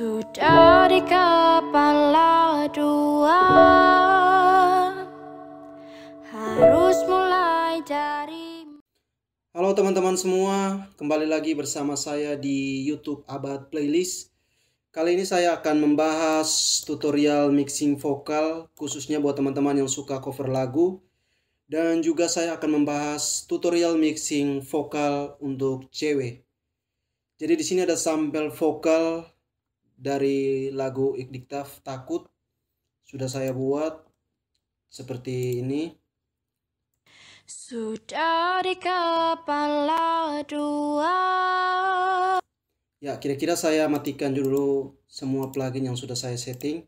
Sudah di kepala dua Harus mulai dari Halo teman-teman semua Kembali lagi bersama saya di Youtube Abad Playlist Kali ini saya akan membahas tutorial mixing vokal Khususnya buat teman-teman yang suka cover lagu dan juga saya akan membahas tutorial mixing vokal untuk cewek. Jadi di sini ada sampel vokal dari lagu Ikdiktaf Takut sudah saya buat seperti ini. Sudah di kepala dua. Ya, kira-kira saya matikan dulu semua plugin yang sudah saya setting.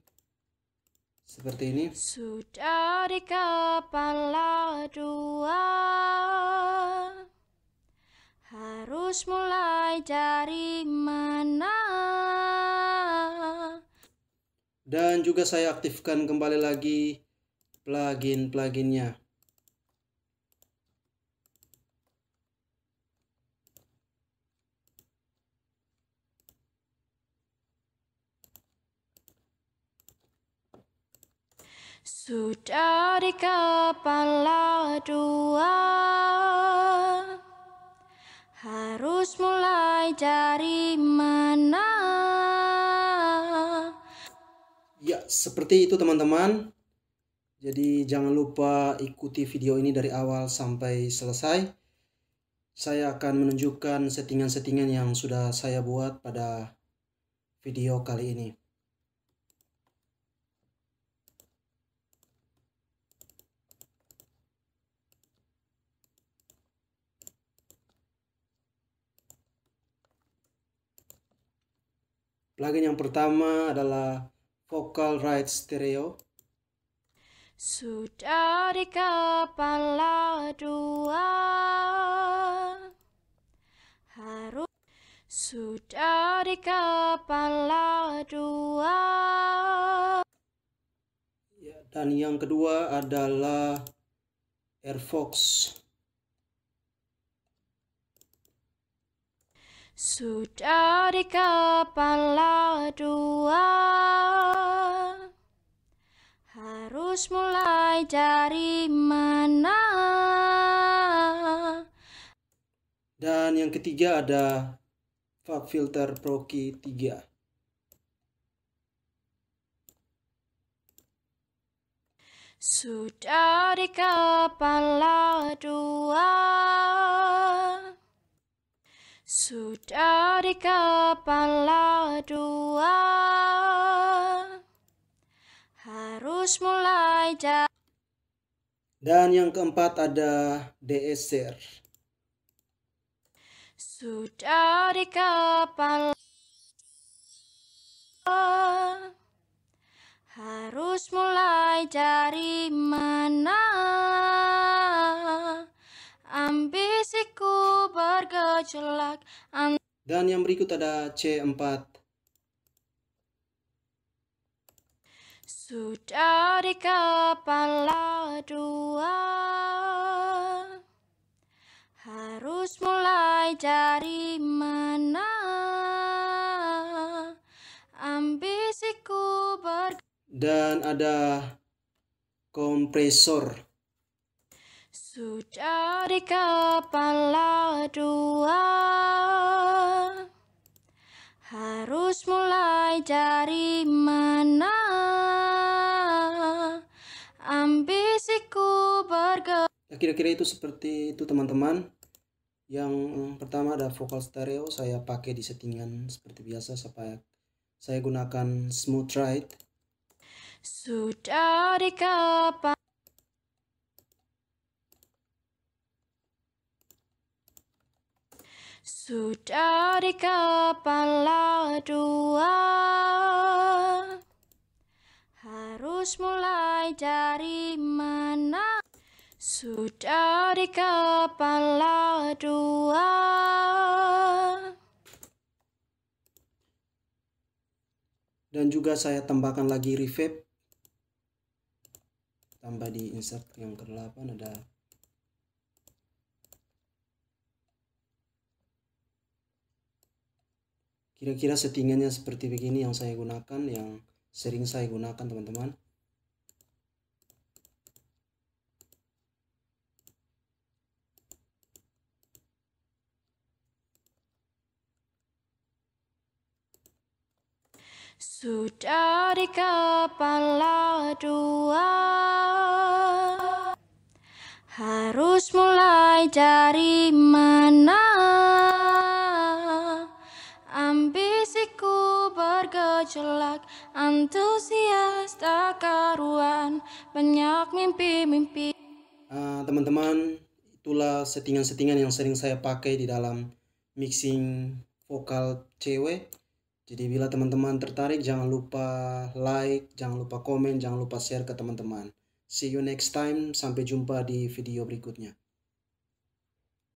Seperti ini. Sudah di kepala dua. Harus mulai dari mana? dan juga saya aktifkan kembali lagi plugin-pluginnya Sudah di kepala dua Harus mulai dari mana Ya, seperti itu teman-teman. Jadi jangan lupa ikuti video ini dari awal sampai selesai. Saya akan menunjukkan settingan-settingan yang sudah saya buat pada video kali ini. Plugin yang pertama adalah vocal right stereo. Sudah di kepala dua harus sudah di kepala dua. Ya, dan yang kedua adalah Air Fox. Sudah di kepala dua Harus mulai dari mana Dan yang ketiga ada Fab Filter Pro Key 3 Sudah di kepala dua sudah di kepala dua Harus mulai jalan Dan yang keempat ada DSR Sudah di kepala Harus mulai dari jelek dan yang berikut ada C4 sudah di kepala dua harus mulai dari mana ambisiku ber dan ada kompresor sudah di kepala dua Harus mulai dari mana Ambisiku bergerak Kira-kira itu seperti itu teman-teman Yang pertama ada vokal stereo Saya pakai di settingan seperti biasa supaya saya gunakan smooth ride Sudah di kepala Sudah di kepala dua Harus mulai dari mana Sudah di kepala dua Dan juga saya tambahkan lagi reverb Tambah di insert yang ke-8 ada kira-kira settingannya seperti begini yang saya gunakan yang sering saya gunakan teman-teman Sudah di kepala dua Harus mulai dari mana karuan banyak mimpi-mimpi teman ah, teman-teman itulah settingan-settingan yang sering saya pakai di dalam mixing vokal cewek jadi bila teman-teman tertarik jangan lupa like jangan lupa komen jangan lupa share ke teman-teman see you next time sampai jumpa di video berikutnya